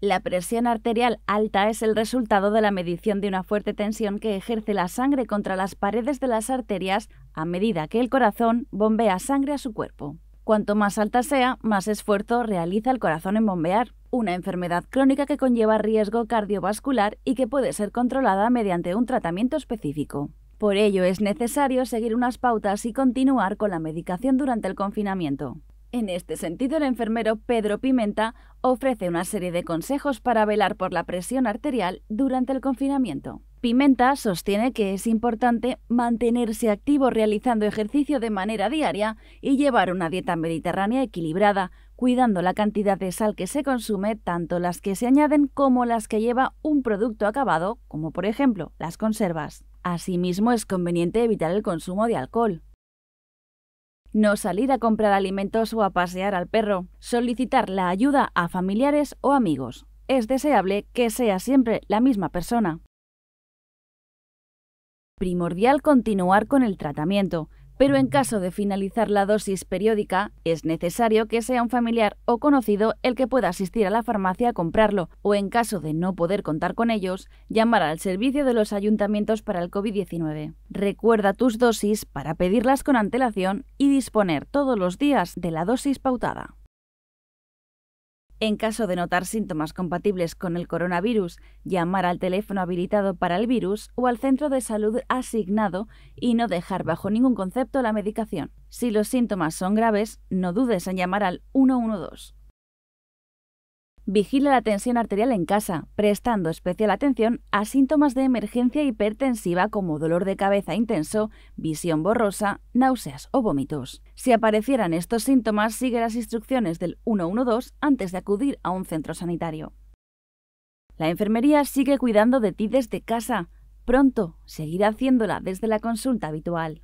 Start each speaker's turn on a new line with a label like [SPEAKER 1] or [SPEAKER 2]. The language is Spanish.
[SPEAKER 1] La presión arterial alta es el resultado de la medición de una fuerte tensión que ejerce la sangre contra las paredes de las arterias a medida que el corazón bombea sangre a su cuerpo. Cuanto más alta sea, más esfuerzo realiza el corazón en bombear, una enfermedad crónica que conlleva riesgo cardiovascular y que puede ser controlada mediante un tratamiento específico. Por ello es necesario seguir unas pautas y continuar con la medicación durante el confinamiento. En este sentido, el enfermero Pedro Pimenta ofrece una serie de consejos para velar por la presión arterial durante el confinamiento. Pimenta sostiene que es importante mantenerse activo realizando ejercicio de manera diaria y llevar una dieta mediterránea equilibrada, cuidando la cantidad de sal que se consume, tanto las que se añaden como las que lleva un producto acabado, como por ejemplo las conservas. Asimismo, es conveniente evitar el consumo de alcohol, no salir a comprar alimentos o a pasear al perro, solicitar la ayuda a familiares o amigos. Es deseable que sea siempre la misma persona. Primordial continuar con el tratamiento, pero en caso de finalizar la dosis periódica, es necesario que sea un familiar o conocido el que pueda asistir a la farmacia a comprarlo, o en caso de no poder contar con ellos, llamar al servicio de los ayuntamientos para el COVID-19. Recuerda tus dosis para pedirlas con antelación y disponer todos los días de la dosis pautada. En caso de notar síntomas compatibles con el coronavirus, llamar al teléfono habilitado para el virus o al centro de salud asignado y no dejar bajo ningún concepto la medicación. Si los síntomas son graves, no dudes en llamar al 112. Vigila la tensión arterial en casa, prestando especial atención a síntomas de emergencia hipertensiva como dolor de cabeza intenso, visión borrosa, náuseas o vómitos. Si aparecieran estos síntomas, sigue las instrucciones del 112 antes de acudir a un centro sanitario. La enfermería sigue cuidando de ti desde casa. Pronto seguirá haciéndola desde la consulta habitual.